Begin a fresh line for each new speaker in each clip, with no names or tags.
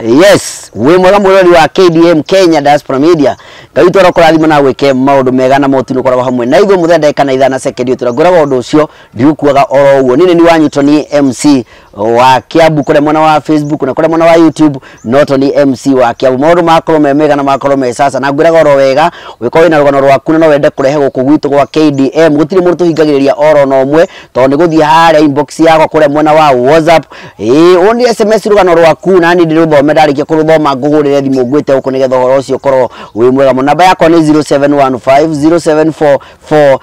yes wi mwega mwirori wa KDM Kenya Diaspora Media ngai twara kurathima na gwike maundu mega na moti wa hamwe na ithuĩ mũthenya kana ithana sekendi gura ngũraga ũndũ ũcio ndiũkuaga oro ũguo Nini ni wa Newton MC wa kiabu kå mwana wa facebook na kå mwana wa youtube noto nä mc wa kiabu maå ndå makorwo me mega na makorwo me sasa na ngwä raga oro wega wä korwo rugano na rå rwaku na no wende kurehe guku gwitu kå gwa kdm gå tirä må oro na å mwe tondå nä gå thiä inbox yako kå mwana wa whatsapp ä å sms rugano gano rwaku nani ndä rå thome ndarä kia kå rå thoma ngå hå rä re thimå horo å cio korwo mwega må namba yakwa nä 0715074407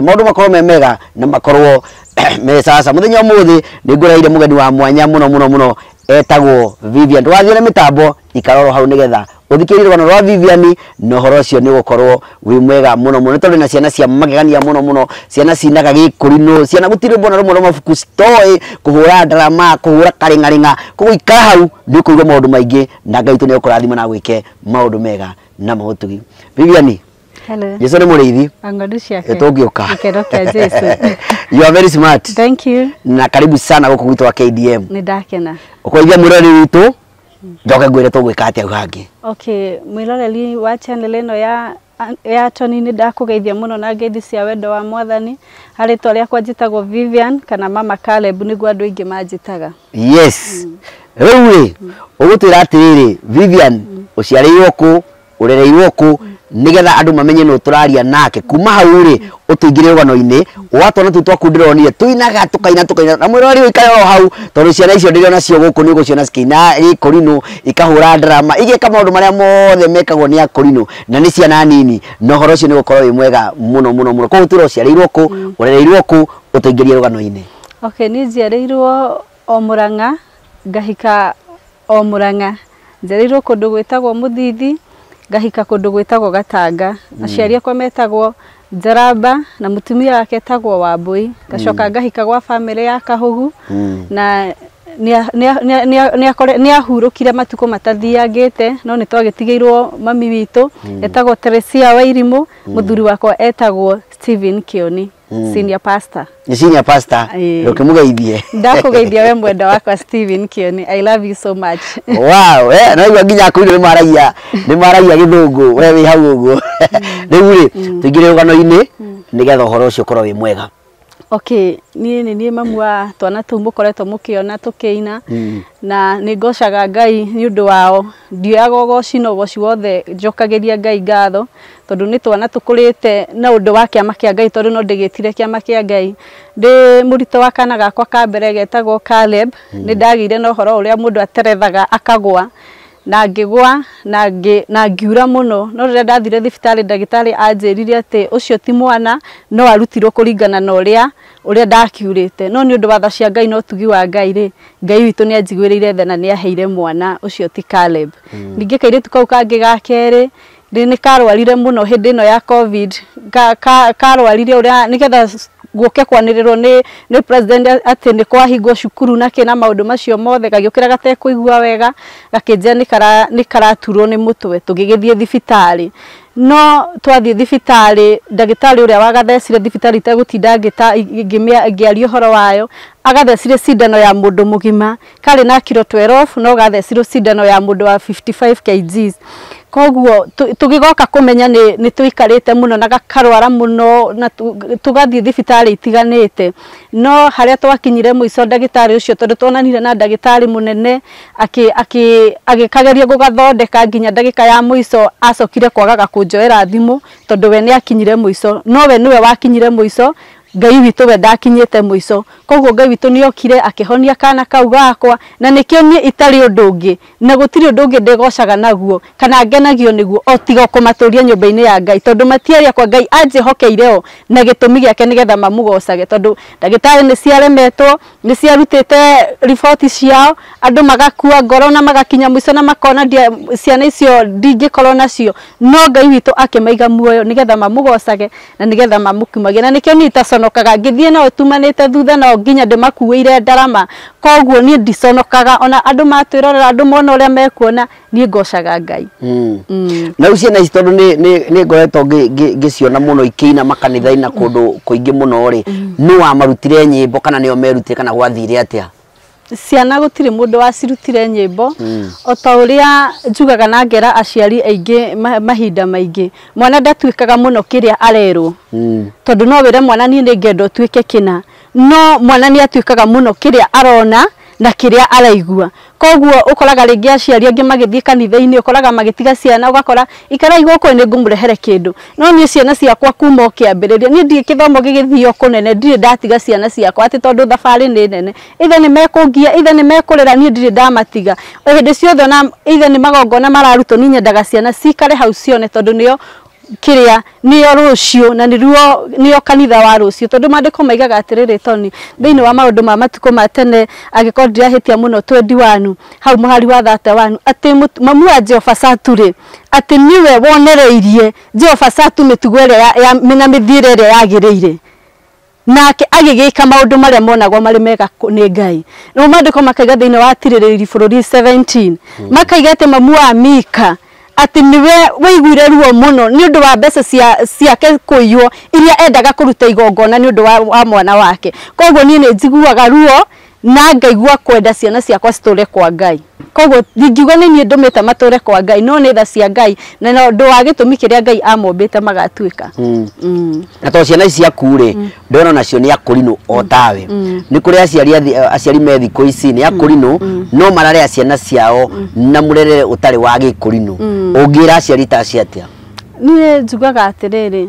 maå ndå makorwo me mega na makorwo me sasa muthenya umuthi ninguraire mugeni wa mwanya muno muno muno etagwo Vivian ndwathire mitambo ikaroro hau nigetha uthikirire rwano rwa Vivian no horo cio ni gukorwo wi mwega muno muno tondu na ciana cia magegania muno muno ciana cinaga gikurino ciana gutire bona rumwe rwa mafuku stoi kuhura drama kuhura karingaringa kuguikara hau ndikuigwa maundu maingi na ngaitu tu ni ukurathima na gwike maundu mega na mahutugi Vivian
Hello. Jesu ni muriithi. Angodu ciake. Etogioka. Ikero kia Jesu.
you are very smart. Thank you. Na karibu sana guku gwitu wa KDM.
Nindakena.
Ukoithia mwirori witu njoke ngwire tugwika atia hangi.
Okay, mwilole li channel nileno ya ya Tony nä ndakugeithia må muno na ngeithi cia wendo wa mwathani harä twa rä akwa njätagwo Vivian kana mama Caleb nĩguo andå aingä manjĩtaga
yes mm. rĩu rä å gå twä Vivian å mm. ciarä irwo urereirwo ku nigetha andu mamenye no turaria nake kuma hau ri utuingire rugano-ini watwana tu twakundironire tuinaga tukaina tukaina na mwira ri uikare ro hau tondu ciana icio ndiri onacio guku ni uguciona cikiina ikorino ikahura drama igeka maundu maria mothe mekagwo ni akorino na ni ciana nini na uhoro ucio ni gukorwo wi mwega muno muno muno koguo tuira uciarirwo ku urereirwo ku utuingirie rugano-ini
okay ni njiarirwo o muranga ngahika o muranga njiarirwo kundu gwitagwo muthithi ngahika kundu gwitagwo gatanga mm. aciari akwa metagwo jaraba na mutumia wake etagwo i ngacoka mm. ngahika gwa family ya kahugu mm. na ni ahurukire matuko matathiangä te no ni twagitigirwo mami witå hmm. etagwo teresia wa irimå hmm. muthuri thuri wakwa etagwo stephen kioni hmm. senior pastor
ni senior pastor ndio kimugeithie ndakugeithia
we mwenda wakwa Steven Kioni i love you so much wow eh na naigua
ginya kuino ni maragia ni maragia githungu we wi hau uguo riu ri tuingire ugano ini nigetha uhoro ucio ukorwo wi mwega
okay niä nä niä mamu wa twana tå u må koretwo må kä ona tå kä ina mm. na nä ngocaga ngai nä å ndå wao ndioaga ũgocina goci wothe njokagĩria ngai ngatho tondå nä twana te na ndå wa kä a ngai tondũ no ama kä a ngai må mũrito wa kana gakwa ka mbere getagwo kaleb mm. nĩ ndagĩire na a må ndå aterethaga akagwa na ngigwa na ngiura muno no rĩrĩa ndathire thibitari ndagĩtarĩ anjĩrire atĩ ucio ti mwana no arutirwo kuringana na ũrĩa uria ndakiurĩte no ni undu batha cia Ngai no tugi wa Ngai ri Ngai witu ni anjiguĩrĩire the na ni aheire mwana ucio ti Caleb hmm. kaire tu kau kangĩ ga ri ni karwarire muno hĩndĩ no ya covid karwarire ũrĩa nĩgetha guke kwanirirwo ni ni president ati ni kwahingwo cukuru na kina maundu macio mothe gagiukira kuigua wega gakinjia ni kara ni karaturwo ni mutwe tugigithie thibitari no twathie thibitarä ndagĩtarĩ ũrĩa wagathecire ngita ngimia ngĩaria horo wayo agathecire cindano ya mũndũ mugima karĩ na kilo 12 no gathecirwo cindano ya mũndũ wa 55 kgs koguo tugigoka kumenya ni, ni tuikarite muno na gakarwara muno na tugathi thibitari itiganite no harĩa twakinyire mũico dagitari ucio tondu twonanire na aki aki agikageria gugathondeka nginya dagika ya mũico acokire kwagaga kunjoera thimu tondu we ni akinyire we nowe we wakinyire mũico ngai witå we ndakinyäte må ico koguo ngai witå nä okire akähonia kana kau gakwa na nä kä niä itarä å ndå ngä na gå tirä å ndå ngä ndägocaga naguo kana ngenagio näguo o tiga kåmatå ria nyå mba ya ngai tondå matiarä akwa ngai anjä hokeire o na gä tå mi gä ake nä getha mamå gocage tondå ndagätarä nä ciaremetwo nä ciarutä te riboti ciao andå magakua ngoro na magakinya må ico na makona ciana icio ndingä korwo nacio no ngai witå akä maiga muoyo nä getha mamå gocage na nä getha mamå kumagie na nä kä ndiconokaga ngithie nao tumanite thutha nao nginya ndimakuire ndarama koguo niĩ ndiconokaga ona andå matwĩrorera andå mona å rä a mekuona niĩ ngocaga ngai
hmm. Hmm. na u ciana ici tondå nä ngoretwo ngä ciona må no ikĩina makanitha-inä na kå ndå kå ingä må hmm. no rä nä wamarutire nyä mbo kana nä o merutire kana gwathire atä a
ciana gutire mundu wacirutire nyimbo mm. o ta uria njugaga na ngera aciari aingi mahinda maingi mwana ndatuikaga muno kiria arerwo mm. tondu no wire mwana nie ningendo tuike kina no mwana ni atuikaga muno kiria arona na kiria araigua koguo ukoraga ringi aciari angi magithie kanitha-ini ukoraga magitiga ciana ugakora ikarai guku ni ngumurehere kindu no ni ciana ciakwa kuma ukiambiriria ni ndi kithomo gigithio kunene ndiri ndatiga ciana ciakwa ati tondu thabari ni nene ithe ni mekungia ithe ni mekurera ni ndiri ndamatiga hindi ciothe na ithe ni magongona mararuto ni nyendaga ciana cikare hau cione tondu nio kiria niyo rucio na niruo niyo kanitha wa rucio tondu mandiko maigaga atiriri toni thiini wa maundu ma matuko ma tene angikorwo ndirahitia muno twendi wanu hau muhari wa thate wanu ati mamu wa Jehova Satu ati niwe wonereirie Jehova Satu mitugo iria na mithiire iria yagiriire nake agigika maundu maria monagwo mari mega ni ngai no mandiko makaiga thiini wa atiriri bururi 17 makaiga ati mamu wa Mika ati niwe waiguire ruo muno ni undu wa mbeca ciake kuiywo iria endaga kuruta igongona ni undu wa mwana wake koguo nie ni njiguaga ruo na ngaigua kwenda ciana ciakwa citũre kwa ngai koguo ndingiuga ni niĩ ndũmĩte matũre kwa ngai no nä tha cia ngai na ndå wa rä a ngai amombĩte magatuĩka hmm. Hmm.
na to ciana ici ciaku rĩ hmm. ndona nacio nĩ akũrinũ o tawe nä kå aciari aciari me thikũ ici akå rinå no marare ciana ciao na å tarä wa ngä ũngĩra aciari ta ciatia
niĩ njugaga rä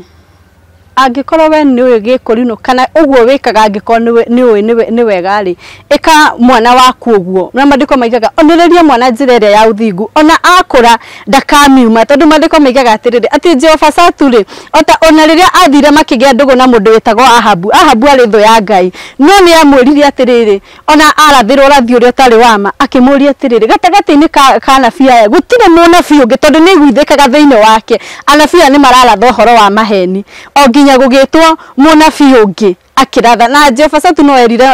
angikorwo we ni uyu gikurino kana ũguo wĩkaga angĩkorwo nĩ ũĩ ni wega ri ĩka mwana waku uguo na mandĩko maigaga onereria mwana njĩra ĩrĩa ya uthingu ona akũra ndakamiuma tondu mandĩko maigaga atiriri ati Jehova Satu ri ota ona rĩrĩa athire makĩgĩa ndũgũ na mundu wetago Ahabu Ahabu ari thu ya Ngai no ni amwĩrire atiriri ona arathira urathi ũrĩa ũtarĩ wama ma atiriri gatagati gatagatĩ-inĩ ka, ka anabii aya gũtirĩ mũnabii ũngĩ tondũ nĩ iguithĩkaga thĩinĩ wake anabii aya nĩ maraaratha ũhoro wa maheni o nginya nginya gugitwo munabi ungi akiratha na Jefasa tunoerire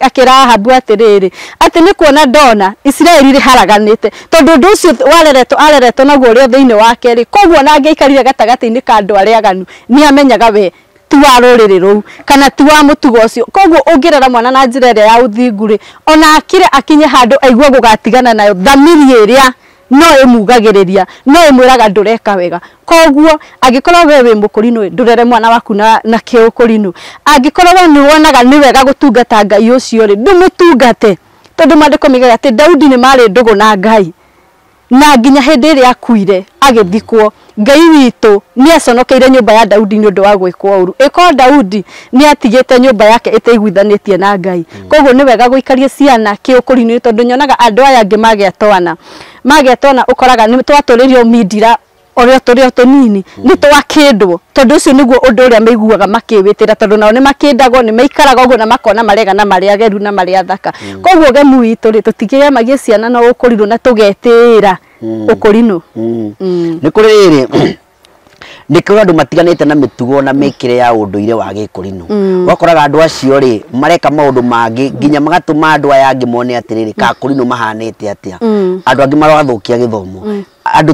akira um, Ahabu atiriri ati ni kuona ndona Isiraeli riharaganite tondu ndu ucio wareretwo areretwo naguo rio thiini wake ri koguo na ngeikarire gatagati-ini ka andu aria aganu ni amenyaga we ti wa rũrĩrĩ rũu kana ti wa mũtugo ũcio koguo ũngĩrera mwana na njĩra ĩrĩa ya ũthingu rĩ ona akire akinye handũ aigue gũgatigana nayo thamiri ĩrĩa no imugagiriria no imwiraga ndureka wega koguo angikorwo we wi mukurinu ndurere mwana waku na, na kiukurinu angikorwo we ni wonaga ni wega gutungata ngai ucio ri ndumutungate tondu maandiko migaga ati daudi ni mari ndugu na ngai na nginya hindi iria akuire agithikwo ngai witå nä aconokeire nyå mba ya daudi nä å ndå wa gwä kwo ru ä korwo daudi nä atigä te nyå mba yake ä taiguithanä tie na ngai hmm. koguo nä wega gå ikarie ciana kä å kå rinä tondå nyonaga andå aya angä magä a twana magä a twana å koraga nä twatå rä rio mindira oria tå rä o tå nini hmm. nä twakindwo tondå å cio nä guo å ndå å rä a maiguaga makä wä tä ra tondå nao nä makindagwo nä maikaraga å na makona marega na marä ageru na marä a thaka hmm. koguo gemu witå rä tå tigä magä ciana no å kå rirwo na tå getä ra Hmm. uko rino nä kå rä
rä nä kä andå matiganä na mä tugo na mikire re ya å ndå ire wa gä kå rinå wakoraga hmm. andå acio rä mareka maå ndå mangä nginya magatå ma andå aya angä mone atä rä rä kakå rinå mahanä te atä a hmm. andå angä marathå kia gä thomo andå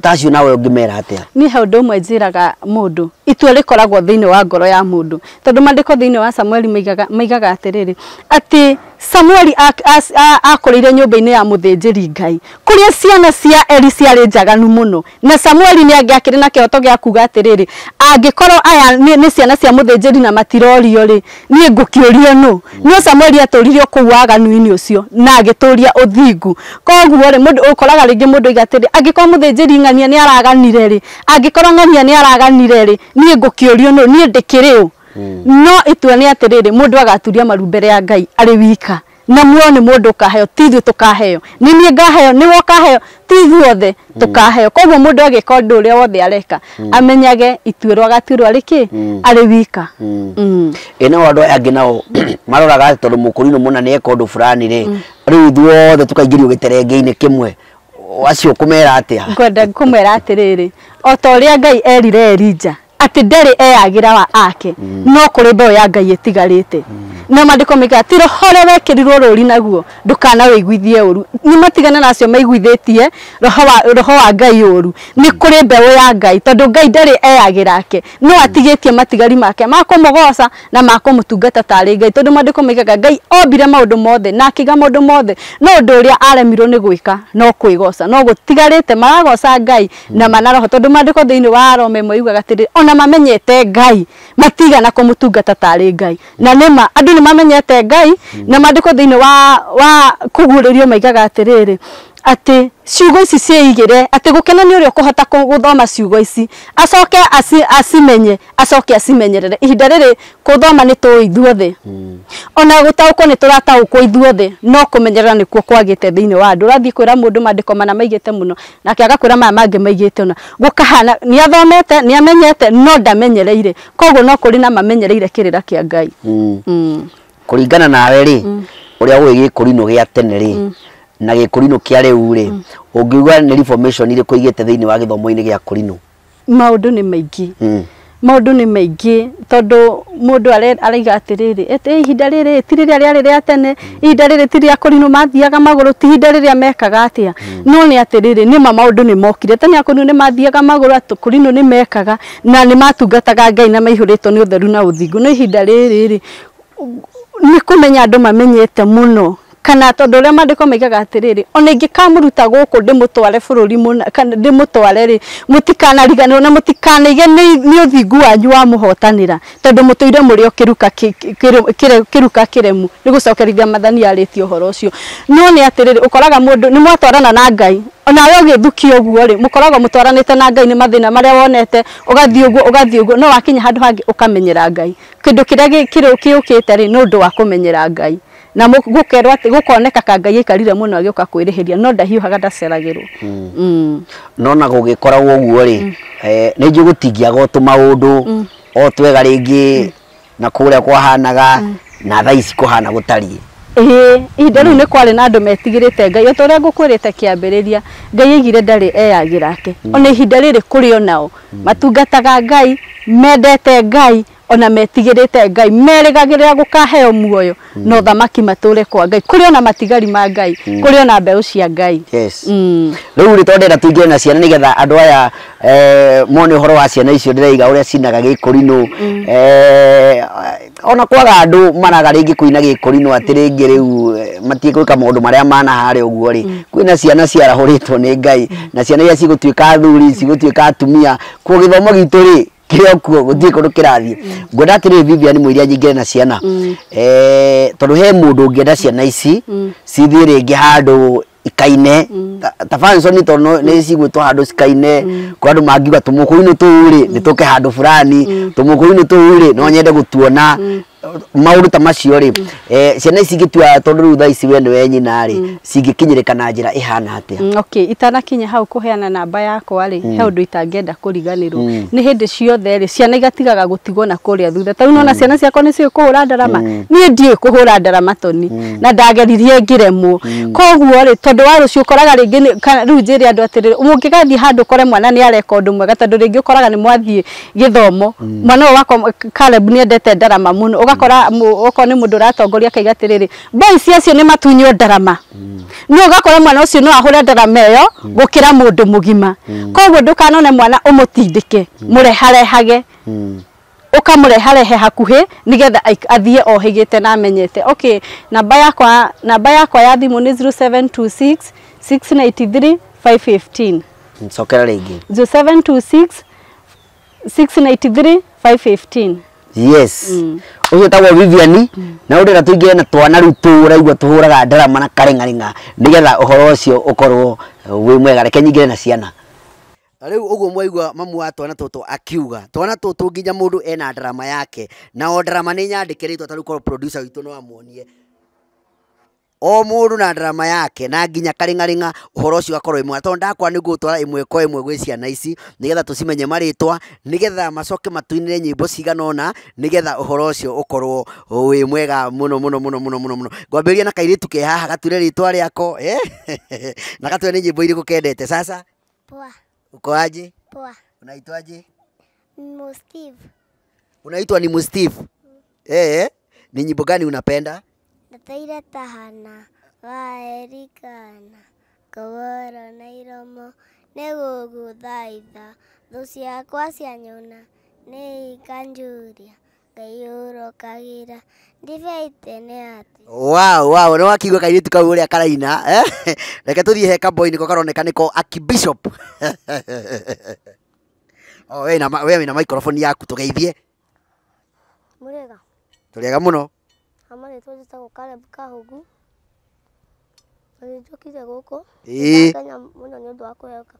ta acio nawe å ngä mera atä a
niä he å ndå å njä raga må ndå itua rä koragwo thä inä wa ngoro ya må ndå tondå mandä thä inä wa samueli maigaga atä rä rä atä samueli akå rä ire nyå mba-inä ya må thä ngai kå rä ciana cia eri ciarä njaganu må no na samueli nä angä akä rä na kä hoto gä a kuga atä rä rä angä korwo aya nä ciana cia må thä na matirorio rä niä ngå kä å rio no no samueli atå ririo kå u aganu-inä å cio na agä tå ria å thingu koguo rä må ndå å koraga rä ngä må ndå iga rä angä må ng'ania ring'ania araganire rä angä ng'ania nä araganire rä niä ngå kä å rio nä hmm. no itua nä atä rä agaturia maru mbere ya ngai arä wika na muoyo nä må ndå kaheo ti ithuä tå kaheo nä ngaheo nä wo kaheo ti ithuothe hmm. tå kaheo koguo må ndå agä ka ndå wothe areka hmm. amenyage ituä rwo agatuä arä kä arä wika
ä nao andå aya nao maroraga atä tondå må kå rinå må na nä eka å ndå burani rä rä ithuothe tå kaingä rio wacio kumera atia
ngwenda kumwera atiriri o ta uria ngai erire elija atä ndarä wa ake mm. no kå rä mbeå ya ngai ä te mm. na mandäko meka ti roho rä a rirwo rå ri naguo ndå kana wä iguithie å ru nä matigana nacio maiguithä tie roho wa ngai å ru nä kå ya ngai tondå ngai ndarä eyagä ake no mm. atigä matigari make makå na makå må ngai tondå mandäko mekaga ngai ombire maå mothe na akä ga mothe no å ndå aremirwo nä gwä no kwä no gå maragoca ngai na mm. manaroho tondå mandäko thä wa rome moigaga atä ona mamenyete ngai matigana kumutungata tari ngai na nima andu ni mamenyete ngai na madiko thini wa wa kuguurio maigaga atiriri atĩ ciugo ici ciĩ igĩre atĩ gũkena nĩ ũrĩa ũkũhota gũthoma ciugo ici acoke acimenye acoke acimenyerere ihinda rĩrĩ gũthoma nĩ tũĩ ithuothe hmm. ona gũtaũkwo nĩ tũrataũkwo ithuothe no kũmenyerera nĩkuo kwagĩte thĩinĩ wa andũ ũrathiĩ kwĩra mũndũ mandĩko mana maigĩte mũno nake agakwĩra maya mangĩ maigĩte ona gũkahana nĩ athomete nĩ amenyete no ndamenyereire koguo no kũrĩ na mamenyereire kĩrĩra kĩa Ngai hmm. Hmm.
kũringana nawe rĩ ũrĩa ũĩ gĩkũrinũ gĩa tene rĩ na gikurino kä a rä ungiuga mm. ni å ngä kuigite thini igä te thä wa gä ini gia gä a
kå maingi maundu ni maingi tondu mundu ndå nä maingä tondå rä ihinda riri tiriri ti rä rä a rä tene ihinda riri tiriri akurino mathiaga magå rå ti ihinda rä rä a mekaga atä mm. no ni atä rä ma maå ndå nä mokire tene akå ni nä mathiaga magå atu kurino ni nä mekaga na nä matungataga ngai na maihå rä two nä å theru na å no ihinda riri rä rä nä kå menya andå mamenyete må no kana tondu ria mandiko maigaga atiriri ona ingikamuruta guku ndimutware bururi kana ndimutware ri mutikanariganirwo na mutikanaige ni uthingu wanyu wa muhotanira tondu mutuire muri o kiruka kiruka kiremu ni gucokerithia mathani arĩtie uhoro ucio no ni atiriri ukoraga mundu ni mwatwarana na ngai ona we ũgĩthukia ũguo rĩ mũkoragwo mũtwaranĩte na Ngai nĩ mathĩna marĩa wonete ũgathiĩ ũguo ũgathiĩ ũguo no wakinya handũ hangĩ ũkamenyera Ngai kĩndũ kĩrĩa kĩrĩũkĩte rĩ nĩ ũndũ wa kũmenyera Ngai na gukerwa ati gukoneka ngai aikarire muno agiuka kwirihiria no ndahiuhaga ndaceragirwo
mm. mm. no hmm. eh, hmm. hmm. na gugikora uguo ri eh, ni njugu gutigia gotu maundu o twega ringi na kuria kwahanaga na thaa ici kuhana gutariĩ
ĩĩ ihinda rĩu ni kwari na andũ metigirite ngai ota ũrĩa ngũkwĩrĩte kiambiriria ngai aigire ndari eyagĩra ake ona ihinda riri kuri onao matungataga ngai mendete ngai ona metigirite ngai merigagirira gukaheo muoyo mm. no thamaki mature kwa ngai kuri ona matigari ma ngai mm. kuri ona mbeu cia ngai yes mm.
riu ri tondera tuingie na ciana nigetha andu aya eh, mone uhoro wa ciana icio ndiraiga uria cinaga gikurinu mm. eh, ona kwaga andu maraga ringi kuina gikurinu ati ringi riu eh, matie kuika maundu maria mana hari uguo ri mm. kwina ciana ciarahuritwo ni ngai na ciana iria cigutuika thuri cigutuika atumia kwa githomo gitu ri kiro kuo guthie kä rathiä mm. ngwenda må iria nyingä re na ciana mm. eh tondu he mundu ngienda ciana ici mm. cithie ringi handu ikaine tabanson tono nä cigwätwo handå cikaine kwa andå mangiuga tå må kå inä tå rä nä tå ke handå burani tå må kå inä tå rä no nyende gå tuona maundu ta macio ri mm. eh ciana ici gitua tondu riu thaa ici we ni wenyi na ri mm. cingĩkinyĩrĩka na njira ihana atia
mm, okay itana kinya hau kuheana namba yako ri he ũndũ itangĩenda kũriganĩrwo nĩ hĩndĩ ciothe ri ciana igatigaga gũtigwo na kũrĩa thutha ta nona ciana ciako ni cio kuhura ndarama ni ndie kuhura ndarama toni na ndageririe ngĩremwo koguo ri tondu wa rũciũ ũkoraga rĩngĩ rĩu njĩre andũ atĩrĩrĩ mũngĩgathiĩ handu kore mwana ni areka ũndũ mwega tondũ rĩngĩ ukoraga ni mwathie githomo mwana ũyũ wakwa Caleb nĩ endete ndarama mũno ugakora uko ni mundu ratongoria kaiga atiriri boys acio ni matunyo ndarama mm. ni ugakora mwana ucio no ahura ndarama iyo mm. gukira mundu mugima mm. koguo ndukanone mwana umutindike mureharehage ukamureharehe hakuhi nigetha athie ohigite na amenyete okay namba yakwa namba yakwa ya thimu ni 0726 683 515
Nsokera rĩngĩ
0726 693 515
yes mm ucio tagwo Vivian na ure gatuige na twana riu turaigua tuhuraga ndarama na karengarenga nigetha uhoro ucio ukorwo wi mwega reke nyingire na ciana riu uguo mwaigua mamu wa twana tutu akiuga twana tutu nginya mundu ena ndarama yake na o ndarama ni nyandikirĩtwo ta riu korwo producer witu no o mundu na drama yake na nginya karing'aring'a uhoro ucio gakorwo imwe tondu ndakwa ni gutwara imwe ko imwe gwä ciana ici nigetha getha maritwa nigetha marĩtwa nä getha macoke matuinĩre nyĩmbo cigana ona nä getha ũhoro ũcio mwega muno muno muno muno muno muno ngwambĩrĩria na kairitu ke haha gature riako eh na gature ni nyimbo iriku kendete sasa poa uko aje poa unaitwa aje Musteve unaitwa ni Musteve eh mm. ni nyimbo gani unapenda tataira tahana waerikana koworo na iromo nä gå ngå thaitha thå ciakwa cia nyona nä ikanjuria ngai å rokagä ra ndibeite nä ati wow, wow. wakigua kairitu kau å rä a karaina eh? reke tå thiä he nä ko karoneka nä ko akibishop oh, we wä na maikoroboni yaku tå geithie tå rä ega må no amane tozita gukare bukahugu na nijukire guku kenya muno ni undu wa kwehoka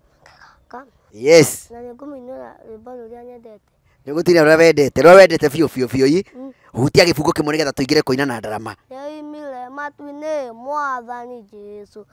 yes na ningumuinura rwimbo ruria nyendete nigutinia ruria wendete ruria wendete biu biu biu i hutia gibuko kimwe nigetha tuingire koina na ndarama yoimire matuinä ini mwathani jesu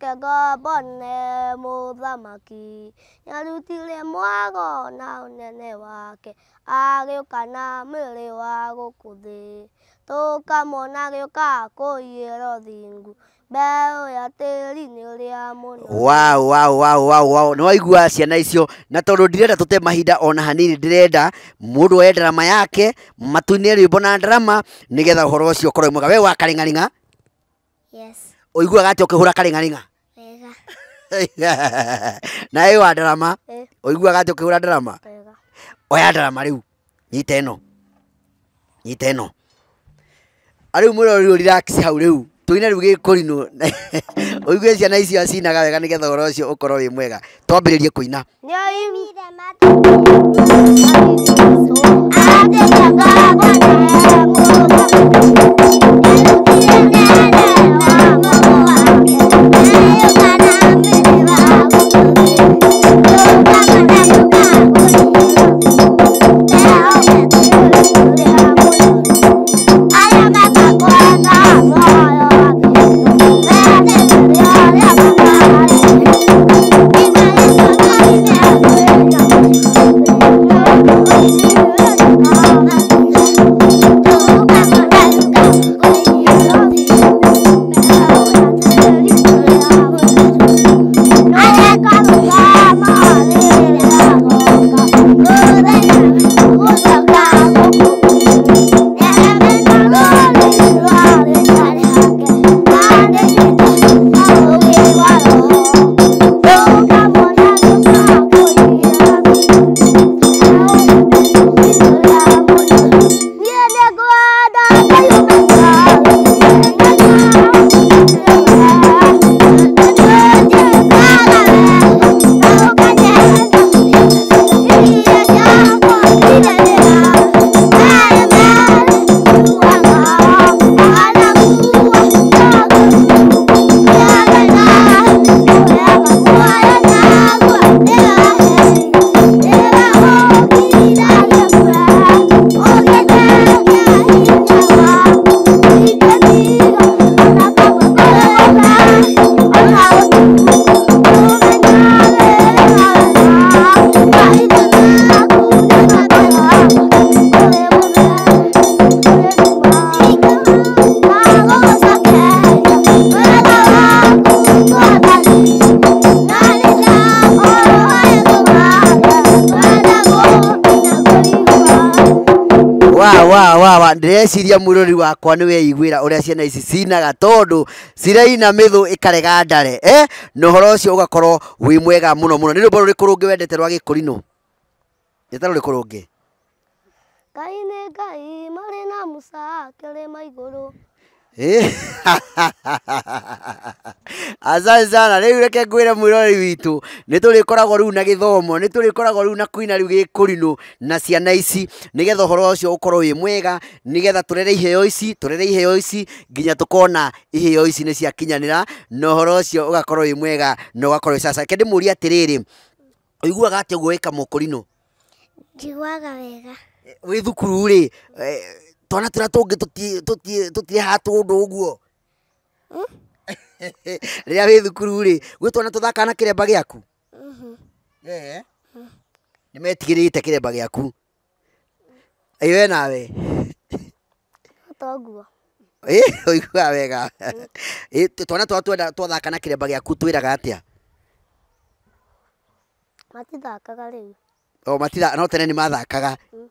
ke ngombone må thamaki muthamaki nyarutire mwago na å nene wake agä å agiuka na rä wa gå kå thä toka monario kako yiero thingu mbeũ ya tĩri
nĩ ũrĩa mũno
wao wao wao wao wao nĩ waigua ciana icio na tondũ ndirenda tũte mahinda ona hanini ndĩrenda mũndũ oye ndarama yake matuinĩ rwĩmbo na ndarama nĩgetha ũhoro ũcio ũkorwo mwega we wa karĩng'aring'a yes ũiguaga atĩ ũkĩhũra karĩng'aring'a wega na ĩ wa ndarama ũiguaga atĩ ũkĩhũra ndarama oya ndarama rĩu nyita ĩno nyita ĩno ariu mwira riu relax hau rä rä u u gä kå riu å igue ciana icio acinaga wega nä å cio å korwo wä mwega twambä twambiririe kuina Thank you. wa wa wa wa ndĩreciria mũrori wakwa ni weiguira ũrĩa ciana ici cinaga tondũ ciraina mithu ikarega ndare eh na horo ũcio ũgakorwo wi mwega muno muno nĩ rwĩmbo rũrĩkũ rũngĩ wendete rwa gikurino njĩta rũrĩkũ rũngĩ Ngai nĩ Ngai marĩ
na Musa akĩrĩma
igũrũ Eh? asante sana rä u reke ngwä re mwä witå nä tå rä koragwo rä u na gä thomo nä tå rä koragwo rä u na kuina rä u gä kå rinå na ciana ici nä getha å horo å korwo wä mwega nä getha tå rere iheo ici tå rere iheo ici nginya tå kona iheo ici nä ciakinyanä ra na å horo å cio å gakorwo wä mwega na å gakorwo caca ke ndä må ria atä rä rä å iguaga atä å guo wä ka kå rinå njiguaga wega wä thukuru rä twana tå rä a tå ngä tå tirä haha tå å guo rä rä a wä thukuru rä gwä twana tå thaka na kä remba gä aku
mm-hmm. hmm.
nä metigä rä te kä remba gä aku ayo nawe toguo wega twana twa twathaka na kä remba gä aku twä raga atä a matithakaga rä u oh, no tene nä mathakaga hmm.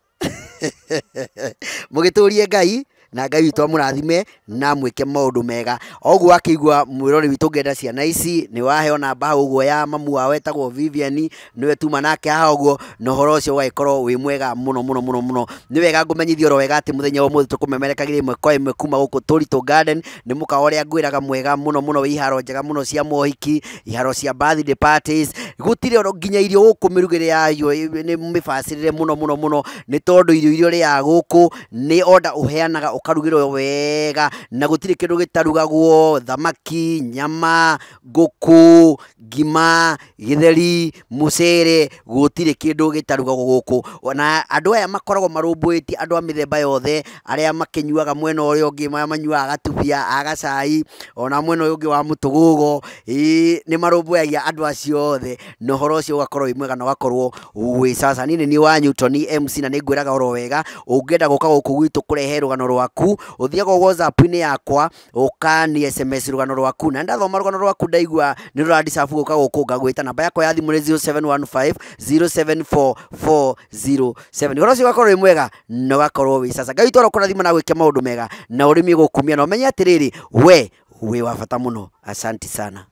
rie ngai na ngai witå rathime na maå ndå mega oguo akigua mwirori witå ngenda ciana ici nä waheo namba hau guo ya mamu wao etagwo Vivian nä tuma nake haha guo na horo ucio ugagäkorwo wä mwega muno muno muno muno nä wega ngå oro wega atä må thenya må thä tå kå memerekagä rämwe kwa ĩmwe kuma gå kå Tũritũ Garden nä må kawa å rä a ngwä raga mwega må muno no iharo njega må no cia mohiki iharo cia birthday parties gutire ona nginya irio gukumirugire yayo ni mibacirire muno muno muno ni tondu irio irio ria guku ni oda uheanaga ukarugirwo wega na gutire kindu gitarugagwo thamaki nyama nguku ngima githeri musere gutire kindu gitarugagwo guku na andu aya makoragwo marumbuiti andu a mithemba yothe aria makinyuaga mwena uria ungi maya manyuaga gatubia agacai ona mwena uyu ungi wa mutugugo ii ni marumbuagia andu acio othe no horo ucio ugakorwo wi mwega na gakorwo wi sasa nini ni wa Newton MC na ni ngwiraga oro wega ungienda guka guku gwitu kurehe rugano rwaku uthiaga WhatsApp ini yakwa ukani SMS rugano rwaku na ndathoma rugano rwaku ndaigua ni ruradicabu guka guku ngagwita namba yakwa ya thimu ni 0715 horo ucio ugakorwo wi mwega no gakorwo wi sasa ngai twara kurathima na gwike maundu mega na urimi gukumia na umenye atiriri we we wa bata muno asanti sana